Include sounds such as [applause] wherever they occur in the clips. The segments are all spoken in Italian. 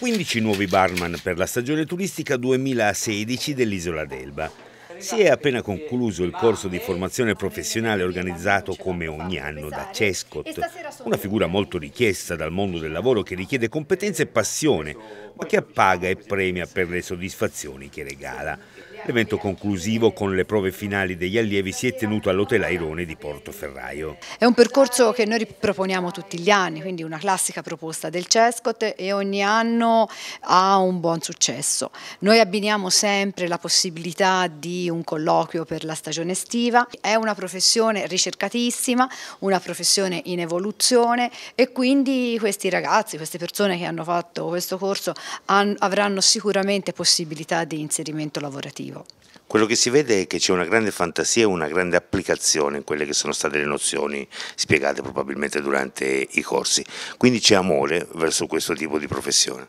15 nuovi barman per la stagione turistica 2016 dell'isola d'Elba. Si è appena concluso il corso di formazione professionale organizzato come ogni anno da Cescot, una figura molto richiesta dal mondo del lavoro che richiede competenza e passione, ma che appaga e premia per le soddisfazioni che regala. L'evento conclusivo con le prove finali degli allievi si è tenuto all'Hotel Airone di Porto Ferraio. È un percorso che noi riproponiamo tutti gli anni, quindi una classica proposta del CESCOT e ogni anno ha un buon successo. Noi abbiniamo sempre la possibilità di un colloquio per la stagione estiva, è una professione ricercatissima, una professione in evoluzione e quindi questi ragazzi, queste persone che hanno fatto questo corso avranno sicuramente possibilità di inserimento lavorativo educativo. Quello che si vede è che c'è una grande fantasia e una grande applicazione in quelle che sono state le nozioni spiegate probabilmente durante i corsi, quindi c'è amore verso questo tipo di professione.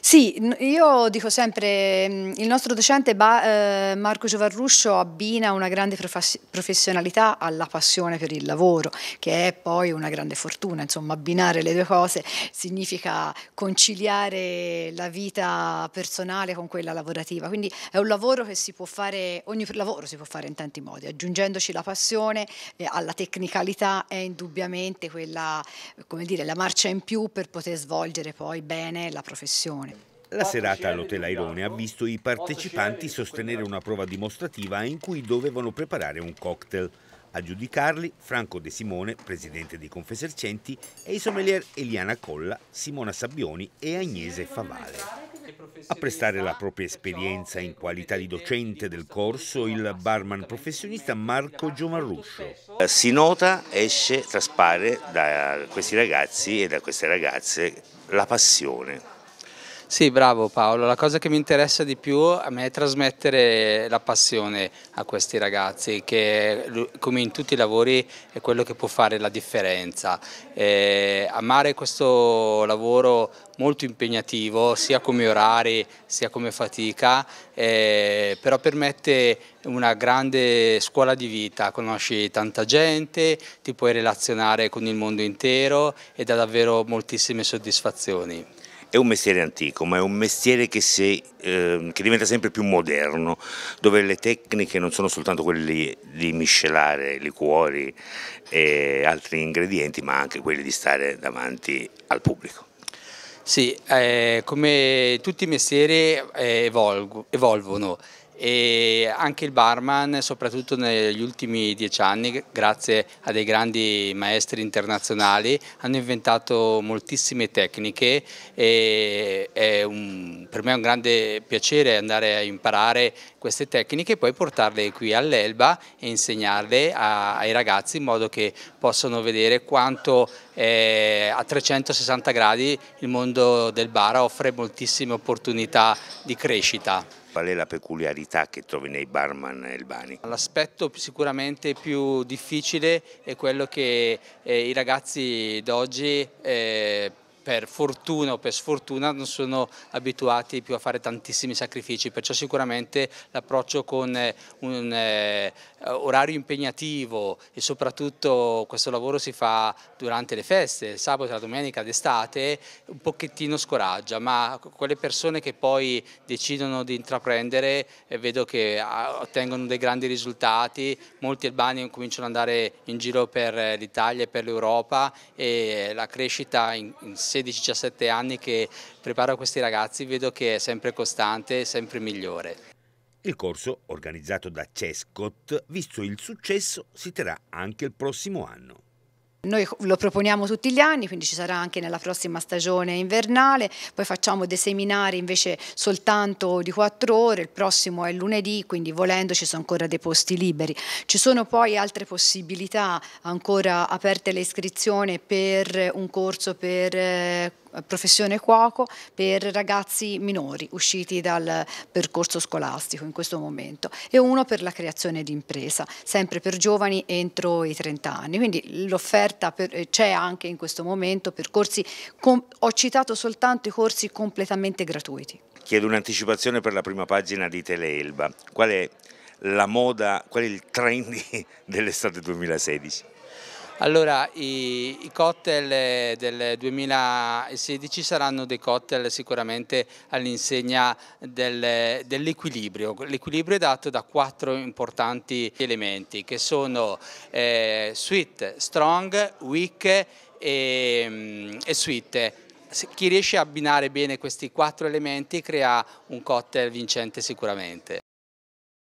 Sì, io dico sempre, mm, il nostro docente eh, Marco Giovarruscio abbina una grande professionalità alla passione per il lavoro, che è poi una grande fortuna, insomma abbinare le due cose significa conciliare la vita personale con quella lavorativa, quindi è un lavoro che si può fare, ogni lavoro si può fare in tanti modi, aggiungendoci la passione eh, alla tecnicalità è indubbiamente quella, come dire, la marcia in più per poter svolgere poi bene la professione professione. La serata all'Hotel Airone ha visto i partecipanti sostenere una prova dimostrativa in cui dovevano preparare un cocktail. A giudicarli Franco De Simone, presidente di Confesercenti, e i sommelier Eliana Colla, Simona Sabbioni e Agnese Favale. A prestare la propria esperienza in qualità di docente del corso il barman professionista Marco Giomarruscio. Si nota, esce, traspare da questi ragazzi e da queste ragazze la passione sì, bravo Paolo. La cosa che mi interessa di più a me è trasmettere la passione a questi ragazzi, che come in tutti i lavori è quello che può fare la differenza. Eh, amare questo lavoro molto impegnativo, sia come orari, sia come fatica, eh, però permette una grande scuola di vita, conosci tanta gente, ti puoi relazionare con il mondo intero e dà davvero moltissime soddisfazioni è un mestiere antico, ma è un mestiere che, si, eh, che, diventa sempre più moderno, dove le tecniche non sono soltanto quelle di miscelare liquori e altri ingredienti, ma anche quelle di stare davanti al pubblico. Sì, eh, come tutti i mestieri eh, evolvono e anche il barman soprattutto negli ultimi dieci anni grazie a dei grandi maestri internazionali hanno inventato moltissime tecniche e un, per me è un grande piacere andare a imparare queste tecniche e poi portarle qui all'Elba e insegnarle a, ai ragazzi in modo che possano vedere quanto eh, a 360 gradi il mondo del bar offre moltissime opportunità di crescita qual è la peculiarità che trovi nei barman albani? L'aspetto sicuramente più difficile è quello che eh, i ragazzi d'oggi eh, per fortuna o per sfortuna non sono abituati più a fare tantissimi sacrifici, perciò sicuramente l'approccio con eh, un eh, orario impegnativo e soprattutto questo lavoro si fa durante le feste, il sabato, la domenica, d'estate, un pochettino scoraggia, ma quelle persone che poi decidono di intraprendere eh, vedo che ah, ottengono dei grandi risultati, molti albani cominciano ad andare in giro per eh, l'Italia e per l'Europa e eh, la crescita in, in sé 16-17 anni che preparo questi ragazzi vedo che è sempre costante e sempre migliore. Il corso, organizzato da Cescot, visto il successo, si terrà anche il prossimo anno. Noi lo proponiamo tutti gli anni, quindi ci sarà anche nella prossima stagione invernale, poi facciamo dei seminari invece soltanto di quattro ore, il prossimo è lunedì, quindi volendo ci sono ancora dei posti liberi. Ci sono poi altre possibilità ancora aperte le iscrizioni per un corso per eh, eh, professione cuoco per ragazzi minori usciti dal percorso scolastico in questo momento e uno per la creazione di impresa, sempre per giovani entro i 30 anni. Quindi l'offerta eh, c'è anche in questo momento per ho citato soltanto i corsi completamente gratuiti. Chiedo un'anticipazione per la prima pagina di Teleelba. Qual è la moda, qual è il trend [laughs] dell'estate 2016? Allora, i, i, cocktail eh, del 2016 saranno dei cocktail sicuramente all'insegna dell'equilibrio. L'equilibrio è dato da quattro importanti elementi che sono eh, sweet, strong, weak e, mm, e sweet chi riesce a abbinare bene questi quattro elementi crea un cocktail vincente sicuramente.